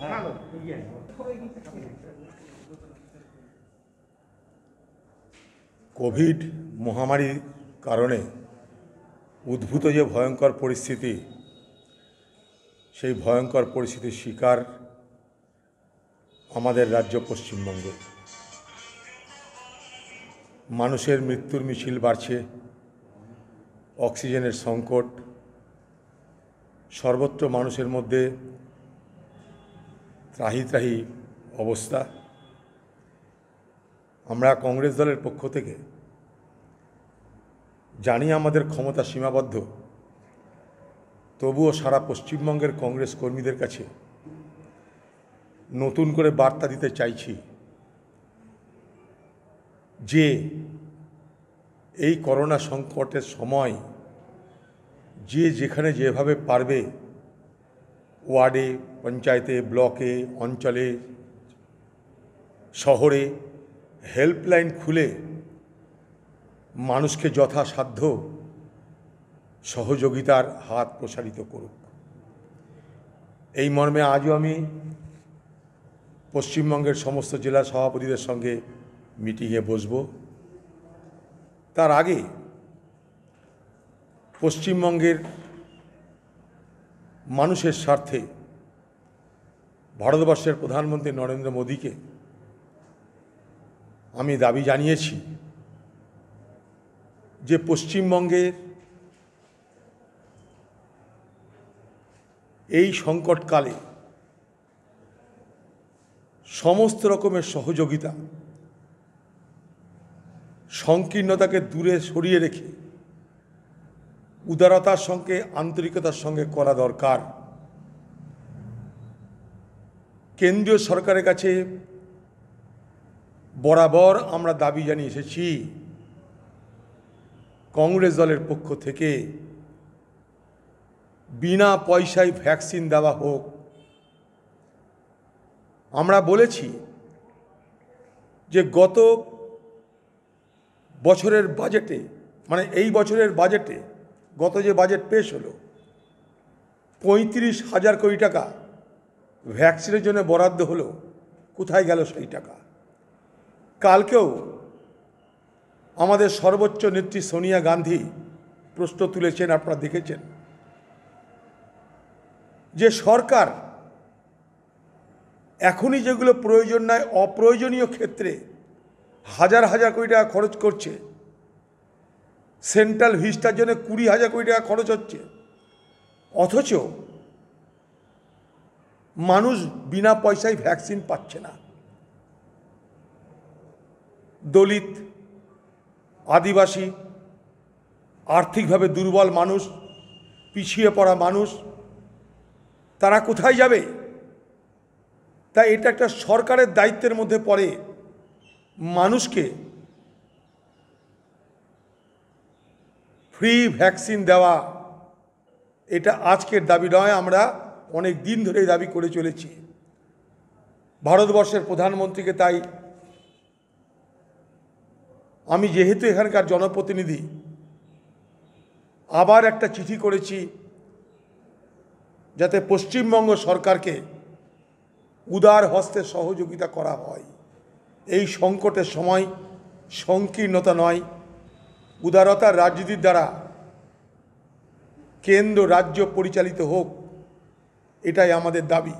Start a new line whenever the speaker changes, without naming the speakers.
হ্যাঁ। কোভিড মহামারীর কারণে উদ্ভূত যে ভয়ঙ্কর পরিস্থিতি সেই ভয়ঙ্কর পরিস্থিতির শিকার আমাদের রাজ্য পশ্চিমবঙ্গ মানুষের মৃত্যুর মিছিল বাড়ছে অক্সিজেনের সংকট সর্বত্র মানুষের মধ্যে ত্রাহি ত্রাহি অবস্থা আমরা কংগ্রেস দলের পক্ষ থেকে জানি আমাদের ক্ষমতা সীমাবদ্ধ তবুও সারা পশ্চিমবঙ্গের কংগ্রেস কর্মীদের কাছে নতুন করে বার্তা দিতে চাইছি যে এই করোনা সংকটের সময় যে যেখানে যেভাবে পারবে ওয়ার্ডে পঞ্চায়েতে ব্লকে অঞ্চলে শহরে হেল্পলাইন খুলে মানুষকে যথাসাধ্য সহযোগিতার হাত প্রসারিত করুক এই মর্মে আজও আমি পশ্চিমবঙ্গের সমস্ত জেলা সভাপতিদের সঙ্গে মিটিংয়ে বসব তার আগে পশ্চিমবঙ্গের মানুষের স্বার্থে ভারতবর্ষের প্রধানমন্ত্রী নরেন্দ্র মোদীকে আমি দাবি জানিয়েছি যে পশ্চিমবঙ্গের এই সংকটকালে সমস্ত রকমের সহযোগিতা সংকীর্ণতাকে দূরে সরিয়ে রেখে উদারতার সঙ্গে আন্তরিকতার সঙ্গে করা দরকার কেন্দ্রীয় সরকারের কাছে বরাবর আমরা দাবি জানিয়ে এসেছি কংগ্রেস দলের পক্ষ থেকে বিনা পয়সায় ভ্যাকসিন দেওয়া হোক আমরা বলেছি যে গত বছরের বাজেটে মানে এই বছরের বাজেটে গত যে বাজেট পেশ হলো পঁয়ত্রিশ হাজার কোটি টাকা ভ্যাকসিনের জন্য বরাদ্দ হলো কোথায় গেল সেই টাকা কালকেও আমাদের সর্বোচ্চ নেত্রী সোনিয়া গান্ধী প্রশ্ন তুলেছেন আপনারা দেখেছেন যে সরকার এখনই যেগুলো প্রয়োজন নয় অপ্রয়োজনীয় ক্ষেত্রে হাজার হাজার কোটি টাকা খরচ করছে সেন্ট্রাল ভিস্টার জন্য কুড়ি হাজার কোটি টাকা খরচ হচ্ছে অথচ মানুষ বিনা পয়সায় ভ্যাকসিন পাচ্ছে না দলিত আদিবাসী আর্থিকভাবে দুর্বল মানুষ পিছিয়ে পড়া মানুষ তারা কোথায় যাবে তাই এটা একটা সরকারের দায়িত্বের মধ্যে পড়ে মানুষকে ফ্রি ভ্যাকসিন দেওয়া এটা আজকের দাবি নয় আমরা অনেক দিন ধরে দাবি করে চলেছি ভারতবর্ষের প্রধানমন্ত্রীকে তাই আমি যেহেতু এখানকার জনপ্রতিনিধি আবার একটা চিঠি করেছি যাতে পশ্চিমবঙ্গ সরকারকে উদার হস্তে সহযোগিতা করা হয় এই সংকটের সময় সংকীর্ণতা নয় উদারতার রাজনীতির দ্বারা কেন্দ্র রাজ্য পরিচালিত হোক এটাই আমাদের দাবি